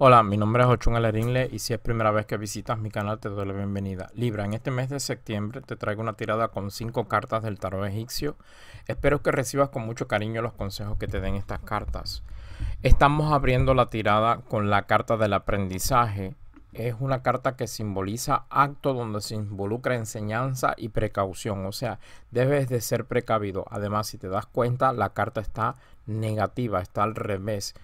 Hola, mi nombre es Ochun Alerinle y si es primera vez que visitas mi canal te doy la bienvenida. Libra, en este mes de septiembre te traigo una tirada con 5 cartas del tarot egipcio. Espero que recibas con mucho cariño los consejos que te den estas cartas. Estamos abriendo la tirada con la carta del aprendizaje. Es una carta que simboliza acto donde se involucra enseñanza y precaución, o sea, debes de ser precavido. Además, si te das cuenta, la carta está negativa, está al revés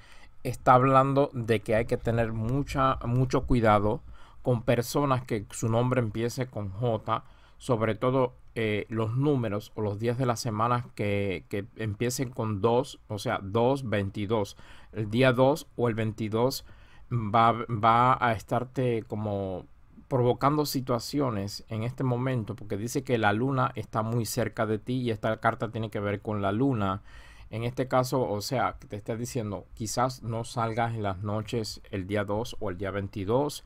está hablando de que hay que tener mucha, mucho cuidado con personas que su nombre empiece con J, sobre todo eh, los números o los días de las semanas que, empiecen con 2, o sea, 2, 22. El día 2 o el 22 va, va a estarte como provocando situaciones en este momento, porque dice que la luna está muy cerca de ti y esta carta tiene que ver con la luna en este caso, o sea, te está diciendo, quizás no salgas en las noches el día 2 o el día 22.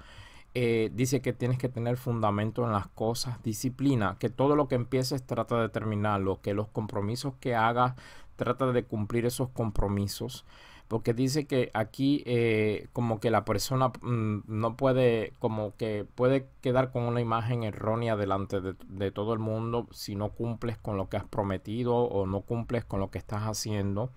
Eh, dice que tienes que tener fundamento en las cosas, disciplina, que todo lo que empieces trata de terminarlo, que los compromisos que hagas trata de cumplir esos compromisos porque dice que aquí eh, como que la persona mm, no puede, como que puede quedar con una imagen errónea delante de, todo el mundo si no cumples con lo que has prometido o no cumples con lo que estás haciendo.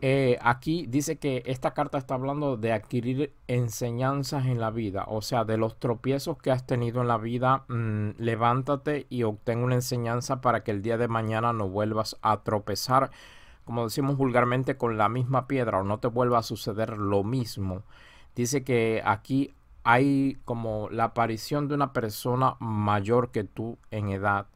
Eh, aquí dice que esta carta está hablando de adquirir enseñanzas en la vida, o sea, de los tropiezos que has tenido en la vida, mm, levántate y obtén una enseñanza para que el día de mañana no vuelvas a tropezar como decimos vulgarmente, con la misma piedra o no te vuelva a suceder lo mismo. Dice que aquí hay como la aparición de una persona mayor que tú en edad,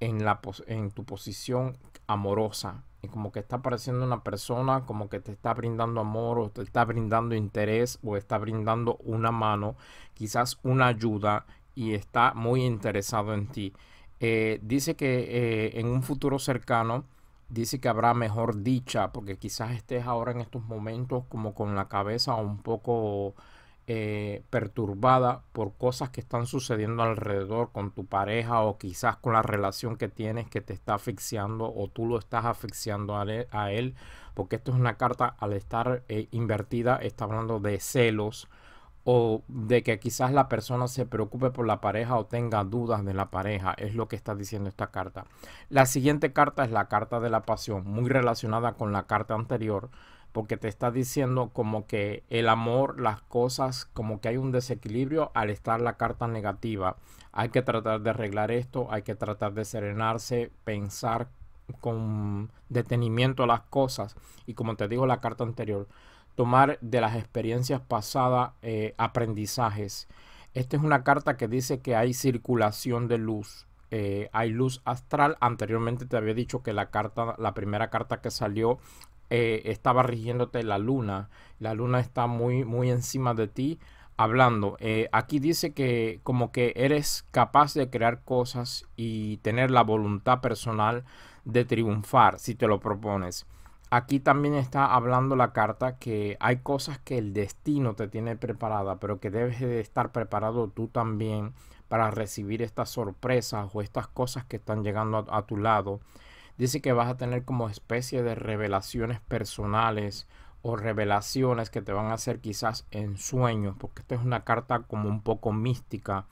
en, la, en tu posición amorosa. Y como que está apareciendo una persona, como que te está brindando amor o te está brindando interés o está brindando una mano, quizás una ayuda y está muy interesado en ti. Eh, dice que eh, en un futuro cercano Dice que habrá mejor dicha, porque quizás estés ahora en estos momentos como con la cabeza un poco eh, perturbada por cosas que están sucediendo alrededor con tu pareja o quizás con la relación que tienes que te está asfixiando o tú lo estás asfixiando a, él, porque esto es una carta al estar eh, invertida, está hablando de celos o de que quizás la persona se preocupe por la pareja o tenga dudas de la pareja, es lo que está diciendo esta carta. La siguiente carta es la carta de la pasión, muy relacionada con la carta anterior, porque te está diciendo como que el amor, las cosas, como que hay un desequilibrio al estar la carta negativa. Hay que tratar de arreglar esto, hay que tratar de serenarse, pensar con detenimiento las cosas y como te digo la carta anterior, tomar de las experiencias pasadas eh, aprendizajes. Esta es una carta que dice que hay circulación de luz. Eh, hay luz astral. Anteriormente te había dicho que la carta, la primera carta que salió eh, estaba rigiéndote la luna. La luna está muy, muy encima de ti hablando. aquí dice que como que eres capaz de crear cosas y tener la voluntad personal de triunfar si te lo propones aquí también está hablando la carta que hay cosas que el destino te tiene preparada, pero que debes de estar preparado tú también para recibir estas sorpresas o estas cosas que están llegando a, tu lado. Dice que vas a tener como especie de revelaciones personales o revelaciones que te van a hacer quizás en sueños, porque esta es una carta como un poco mística.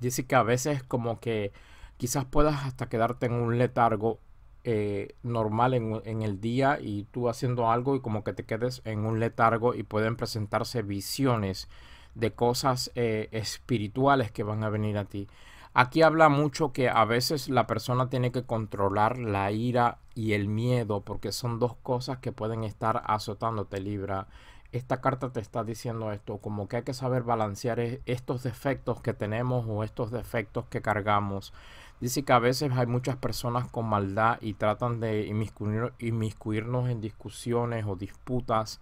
Dice que a veces como que quizás puedas hasta quedarte en un letargo eh, normal en, el día y tú haciendo algo y como que te quedes en un letargo y pueden presentarse visiones de cosas eh, espirituales que van a venir a ti. Aquí habla mucho que a veces la persona tiene que controlar la ira y el miedo porque son dos cosas que pueden estar azotándote Libra. Esta carta te está diciendo esto, como que hay que saber balancear e, estos defectos que tenemos o estos defectos que cargamos Dice que a veces hay muchas personas con maldad y tratan de inmiscuirnos en discusiones o disputas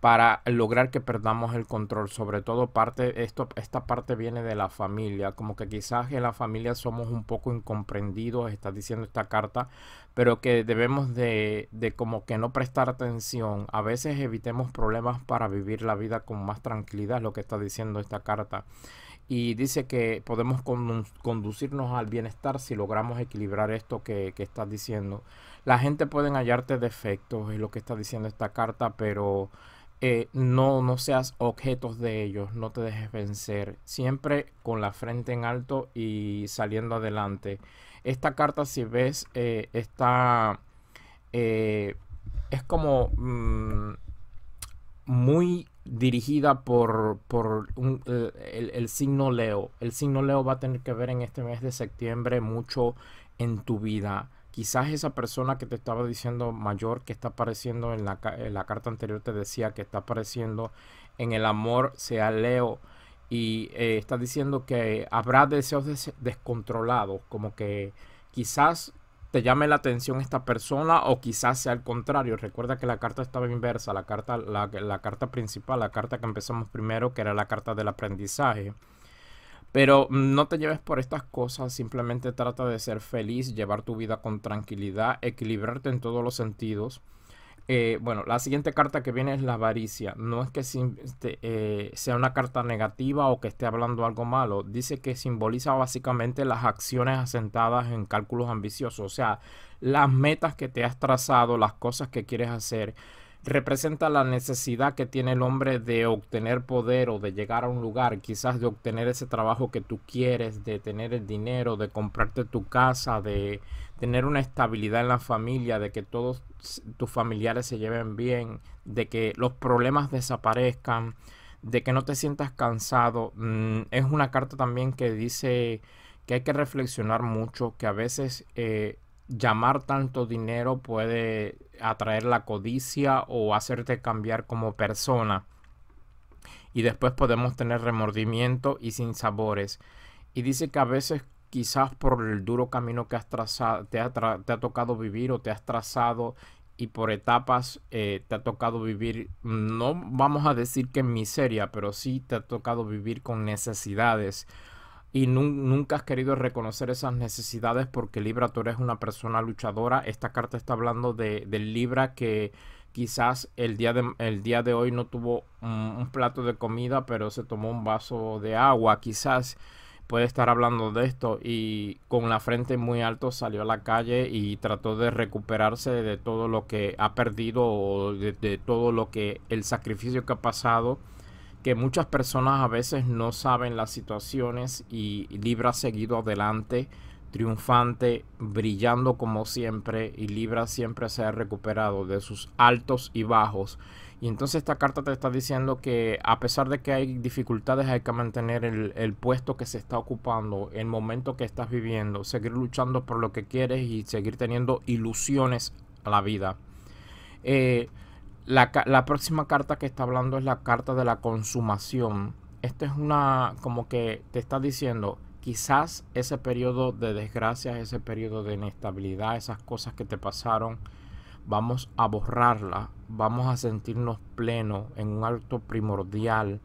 para lograr que perdamos el control. Sobre todo parte, esto, esta parte viene de la familia, como que quizás en la familia somos un poco incomprendidos, está diciendo esta carta, pero que debemos de, de como que no prestar atención. A veces evitemos problemas para vivir la vida con más tranquilidad, lo que está diciendo esta carta y dice que podemos conducirnos al bienestar si logramos equilibrar esto que, que estás diciendo. La gente puede hallarte defectos, es lo que está diciendo esta carta, pero eh, no, no seas objetos de ellos, no te dejes vencer, siempre con la frente en alto y saliendo adelante. Esta carta, si ves, eh, está... Eh, es como... Mm, muy dirigida por, por eh, el, signo Leo. El signo Leo va a tener que ver en este mes de septiembre mucho en tu vida. Quizás esa persona que te estaba diciendo mayor, que está apareciendo en la, carta anterior, te decía que está apareciendo en el amor, sea Leo. Y eh, está diciendo que habrá deseos descontrolados, como que quizás te llame la atención esta persona o quizás sea al contrario. Recuerda que la carta estaba inversa, la carta, la, la carta principal, la carta que empezamos primero, que era la carta del aprendizaje. Pero no te lleves por estas cosas, simplemente trata de ser feliz, llevar tu vida con tranquilidad, equilibrarte en todos los sentidos. Eh, bueno, la siguiente carta que viene es la avaricia. No es que este, eh, sea una carta negativa o que esté hablando algo malo. Dice que simboliza básicamente las acciones asentadas en cálculos ambiciosos. O sea, las metas que te has trazado, las cosas que quieres hacer representa la necesidad que tiene el hombre de obtener poder o de llegar a un lugar, quizás de obtener ese trabajo que tú quieres, de tener el dinero, de comprarte tu casa, de tener una estabilidad en la familia, de que todos tus familiares se lleven bien, de que los problemas desaparezcan, de que no te sientas cansado. Mm, es una carta también que dice que hay que reflexionar mucho, que a veces eh, llamar tanto dinero puede atraer la codicia o hacerte cambiar como persona. Y después podemos tener remordimiento y sin sabores Y dice que a veces quizás por el duro camino que has trazado, te, ha tocado vivir o te has trazado y por etapas eh, te ha tocado vivir, no vamos a decir que en miseria, pero sí te ha tocado vivir con necesidades y nunca has querido reconocer esas necesidades porque Libra, tú eres una persona luchadora. Esta carta está hablando de, Libra que quizás el día de, el día de hoy no tuvo un, plato de comida, pero se tomó un vaso de agua. Quizás puede estar hablando de esto y con la frente muy alto salió a la calle y trató de recuperarse de todo lo que ha perdido o de, de todo lo que el sacrificio que ha pasado que muchas personas a veces no saben las situaciones y Libra ha seguido adelante, triunfante, brillando como siempre y Libra siempre se ha recuperado de sus altos y bajos. Y entonces esta carta te está diciendo que a pesar de que hay dificultades hay que mantener el, puesto que se está ocupando, el momento que estás viviendo, seguir luchando por lo que quieres y seguir teniendo ilusiones a la vida. Eh, la, próxima carta que está hablando es la carta de la consumación. Esta es una, como que te está diciendo, quizás ese periodo de desgracias, ese periodo de inestabilidad, esas cosas que te pasaron, vamos a borrarla. vamos a sentirnos plenos en un alto primordial,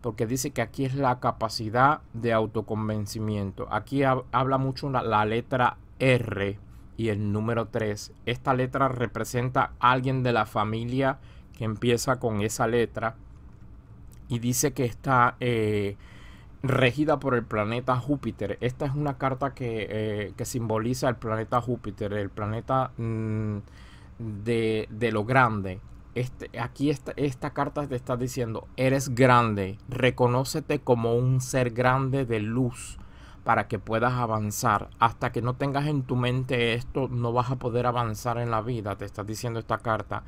porque dice que aquí es la capacidad de autoconvencimiento. Aquí habla mucho la letra R y el número 3, esta letra representa a alguien de la familia que empieza con esa letra y dice que está eh, regida por el planeta Júpiter. Esta es una carta que, eh, simboliza el planeta Júpiter, el planeta mm, de, de, lo grande. Este, aquí esta, esta carta te está diciendo, eres grande, reconócete como un ser grande de luz para que puedas avanzar. Hasta que no tengas en tu mente esto, no vas a poder avanzar en la vida, te está diciendo esta carta.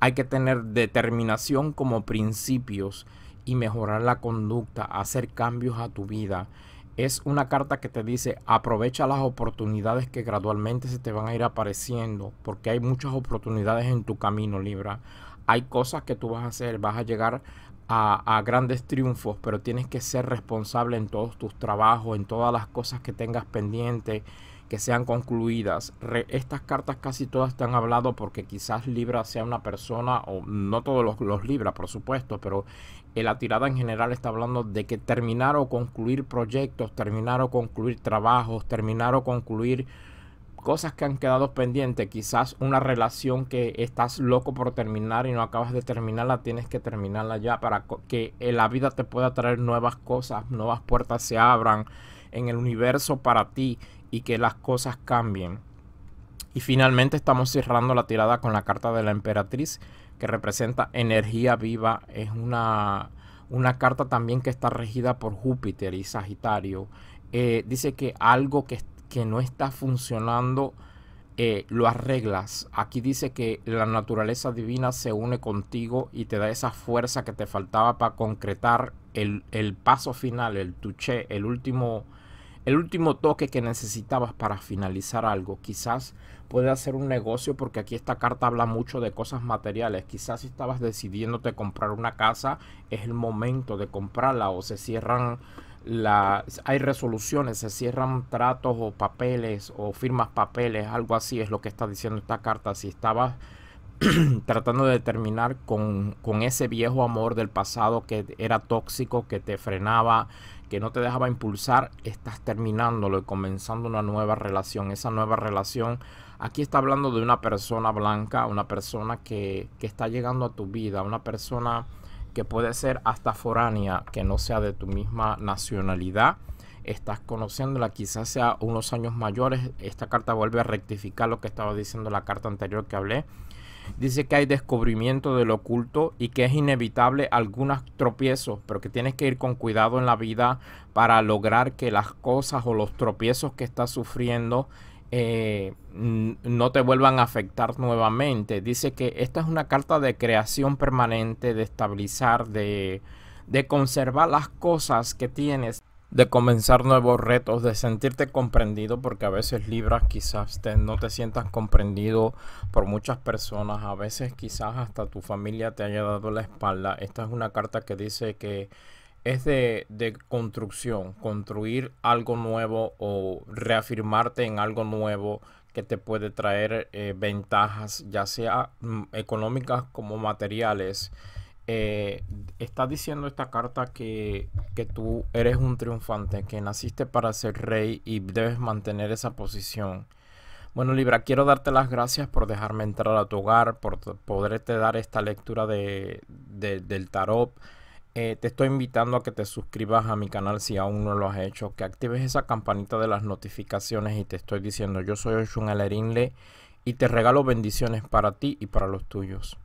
Hay que tener determinación como principios y mejorar la conducta, hacer cambios a tu vida. Es una carta que te dice aprovecha las oportunidades que gradualmente se te van a ir apareciendo, porque hay muchas oportunidades en tu camino, Libra. Hay cosas que tú vas a hacer, vas a llegar a, grandes triunfos, pero tienes que ser responsable en todos tus trabajos, en todas las cosas que tengas pendiente, que sean concluidas. estas cartas casi todas están hablando hablado porque quizás Libra sea una persona, o no todos los, Libra, por supuesto, pero en la tirada en general está hablando de que terminar o concluir proyectos, terminar o concluir trabajos, terminar o concluir cosas que han quedado pendientes, quizás una relación que estás loco por terminar y no acabas de terminarla, tienes que terminarla ya para que eh, la vida te pueda traer nuevas cosas, nuevas puertas se abran en el universo para ti y que las cosas cambien. Y finalmente estamos cerrando la tirada con la carta de la emperatriz que representa energía viva. Es una, una carta también que está regida por Júpiter y Sagitario. Eh, dice que algo que está que no está funcionando, eh, lo arreglas. Aquí dice que la naturaleza divina se une contigo y te da esa fuerza que te faltaba para concretar el, el paso final, el tuche el último el último toque que necesitabas para finalizar algo. Quizás puede hacer un negocio porque aquí esta carta habla mucho de cosas materiales. Quizás si estabas decidiéndote comprar una casa, es el momento de comprarla o se cierran las hay resoluciones, se cierran tratos o papeles o firmas papeles, algo así es lo que está diciendo esta carta. Si estabas tratando de terminar con, ese viejo amor del pasado que era tóxico, que te frenaba, que no te dejaba impulsar, estás terminándolo y comenzando una nueva relación. Esa nueva relación, aquí está hablando de una persona blanca, una persona que, que está llegando a tu vida, una persona que puede ser hasta foránea, que no sea de tu misma nacionalidad estás conociéndola, quizás sea unos años mayores. Esta carta vuelve a rectificar lo que estaba diciendo la carta anterior que hablé dice que hay descubrimiento de lo oculto y que es inevitable algunos tropiezos, pero que tienes que ir con cuidado en la vida para lograr que las cosas o los tropiezos que estás sufriendo eh, no te vuelvan a afectar nuevamente. Dice que esta es una carta de creación permanente, de estabilizar, de, de conservar las cosas que tienes de comenzar nuevos retos, de sentirte comprendido, porque a veces Libras quizás te, no te sientas comprendido por muchas personas, a veces quizás hasta tu familia te haya dado la espalda. Esta es una carta que dice que es de, de construcción, construir algo nuevo o reafirmarte en algo nuevo que te puede traer eh, ventajas, ya sea mm, económicas como materiales. Eh, Está diciendo esta carta que, tú eres un triunfante, que naciste para ser rey y debes mantener esa posición. Bueno, Libra, quiero darte las gracias por dejarme entrar a tu hogar, por poderte dar esta lectura del tarot. Eh, te estoy invitando a que te suscribas a mi canal si aún no lo has hecho, que actives esa campanita de las notificaciones y te estoy diciendo, yo soy Oshun Alerinle y te regalo bendiciones para ti y para los tuyos.